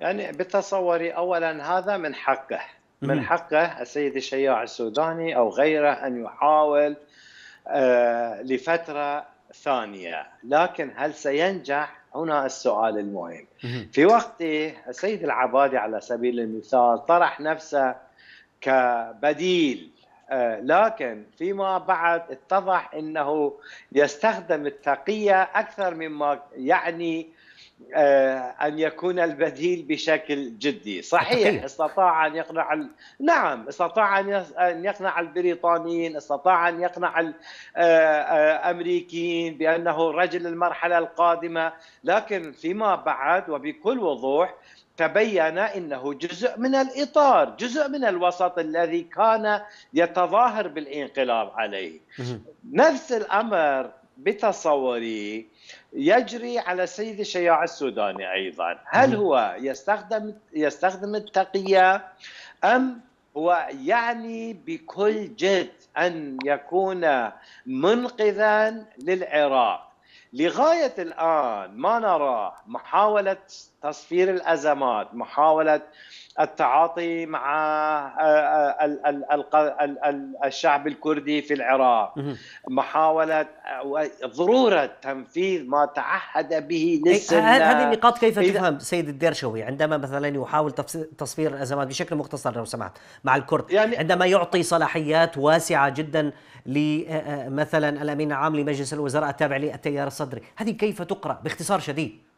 يعني بتصوري اولا هذا من حقه من حقه السيد الشياع السوداني او غيره ان يحاول آه، لفتره ثانيه لكن هل سينجح هنا السؤال المهم في وقته السيد العبادي على سبيل المثال طرح نفسه كبديل آه، لكن فيما بعد اتضح انه يستخدم التقيه اكثر مما يعني آه، أن يكون البديل بشكل جدي صحيح استطاع أن يقنع ال... نعم استطاع أن يقنع البريطانيين استطاع أن يقنع الأمريكيين آه، آه، بأنه رجل المرحلة القادمة لكن فيما بعد وبكل وضوح تبين انه جزء من الاطار، جزء من الوسط الذي كان يتظاهر بالانقلاب عليه. نفس الامر بتصوري يجري على سيد الشياع السوداني ايضا هل هو يستخدم يستخدم التقيه ام هو يعني بكل جد ان يكون منقذا للعراق لغايه الان ما نرى محاوله تصفير الازمات محاوله التعاطي مع آه، آه، الشعب الكردي في العراق محاوله آه، ضروره تنفيذ ما تعهد به للسنه إيه، هذه النقاط كيف تفهم سيد الدرشوي عندما مثلا يحاول تصفير الازمات بشكل مختصر لو سمحت مع الكرد يعني عندما يعطي صلاحيات واسعه جدا لمثلا الامين العام لمجلس الوزراء التابع للتيار الصدري هذه كيف تقرا باختصار شديد